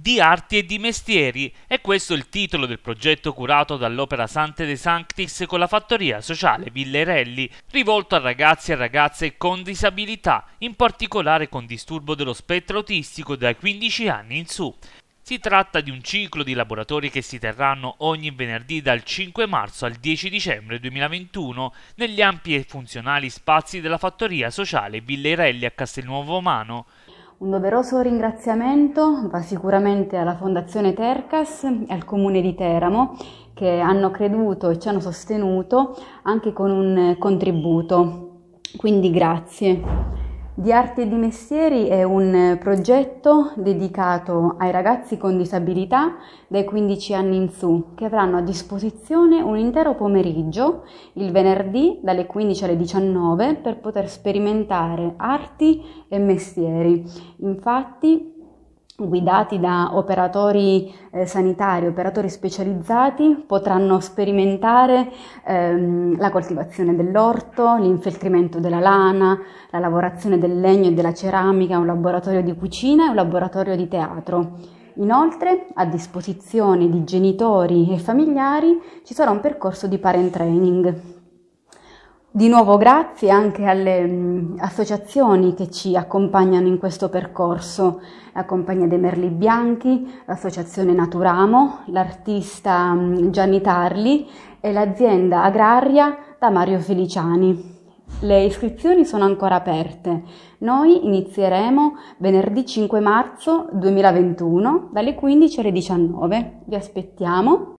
di arti e di mestieri. E questo è il titolo del progetto curato dall'Opera Sante de Sanctis con la fattoria sociale Villerelli, rivolto a ragazzi e ragazze con disabilità, in particolare con disturbo dello spettro autistico dai 15 anni in su. Si tratta di un ciclo di laboratori che si terranno ogni venerdì dal 5 marzo al 10 dicembre 2021 negli ampi e funzionali spazi della fattoria sociale Villerelli a Castelnuovo Romano. Un doveroso ringraziamento va sicuramente alla Fondazione Tercas e al Comune di Teramo che hanno creduto e ci hanno sostenuto anche con un contributo. Quindi grazie. Di Arti e di Mestieri è un progetto dedicato ai ragazzi con disabilità dai 15 anni in su che avranno a disposizione un intero pomeriggio il venerdì dalle 15 alle 19 per poter sperimentare arti e mestieri. Infatti guidati da operatori eh, sanitari, operatori specializzati, potranno sperimentare ehm, la coltivazione dell'orto, l'infeltrimento della lana, la lavorazione del legno e della ceramica, un laboratorio di cucina e un laboratorio di teatro. Inoltre, a disposizione di genitori e familiari ci sarà un percorso di parent training di nuovo grazie anche alle mh, mm, associazioni che ci accompagnano in questo percorso, la Compagnia dei Merli Bianchi, l'Associazione Naturamo, l'artista mh, mm, Gianni Tarli e l'azienda agraria da Mario Feliciani. Le iscrizioni sono ancora aperte. Noi inizieremo venerdì 5 marzo 2021 dalle 15 alle 19. Vi aspettiamo.